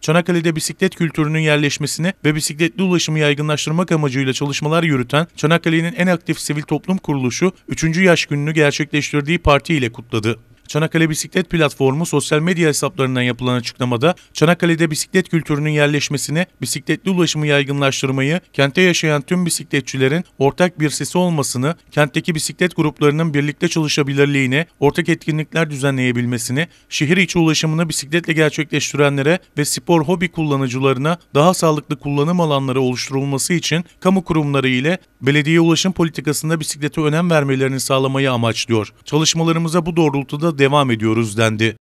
Çanakkale'de bisiklet kültürünün yerleşmesini ve bisikletli ulaşımı yaygınlaştırmak amacıyla çalışmalar yürüten Çanakkale'nin en aktif sivil toplum kuruluşu 3. yaş gününü gerçekleştirdiği parti ile kutladı. Çanakkale Bisiklet Platformu sosyal medya hesaplarından yapılan açıklamada Çanakkale'de bisiklet kültürünün yerleşmesini, bisikletli ulaşımı yaygınlaştırmayı, kente yaşayan tüm bisikletçilerin ortak bir sesi olmasını, kentteki bisiklet gruplarının birlikte çalışabilirliğini, ortak etkinlikler düzenleyebilmesini, şehir içi ulaşımını bisikletle gerçekleştirenlere ve spor hobi kullanıcılarına daha sağlıklı kullanım alanları oluşturulması için kamu kurumları ile belediye ulaşım politikasında bisiklete önem vermelerini sağlamayı amaçlıyor. Çalışmalarımıza bu doğrultuda devam ediyoruz dendi.